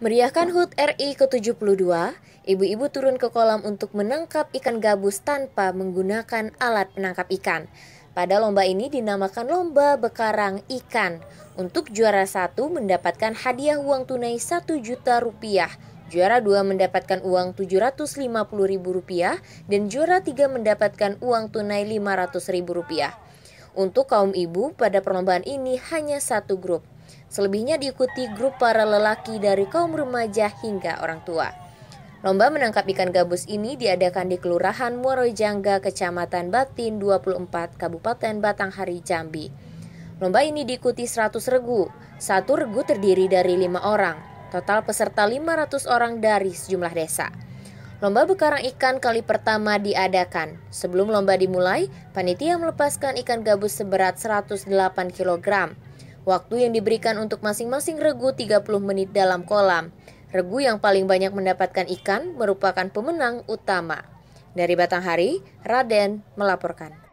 Meriahkan HUT RI ke-72, ibu-ibu turun ke kolam untuk menangkap ikan gabus tanpa menggunakan alat penangkap ikan. Pada lomba ini dinamakan Lomba Bekarang Ikan. Untuk juara satu mendapatkan hadiah uang tunai 1 juta rupiah Juara 2 mendapatkan uang Rp750.000 dan juara 3 mendapatkan uang tunai Rp500.000. Untuk kaum ibu, pada perlombaan ini hanya satu grup. Selebihnya diikuti grup para lelaki dari kaum remaja hingga orang tua. Lomba menangkap ikan gabus ini diadakan di Kelurahan Muaro Jangga, Kecamatan Batin 24, Kabupaten Batanghari, Jambi. Lomba ini diikuti 100 regu. Satu regu terdiri dari lima orang. Total peserta 500 orang dari sejumlah desa. Lomba bekarang ikan kali pertama diadakan. Sebelum lomba dimulai, panitia melepaskan ikan gabus seberat 108 kg. Waktu yang diberikan untuk masing-masing regu 30 menit dalam kolam. Regu yang paling banyak mendapatkan ikan merupakan pemenang utama. Dari Batanghari, Raden melaporkan.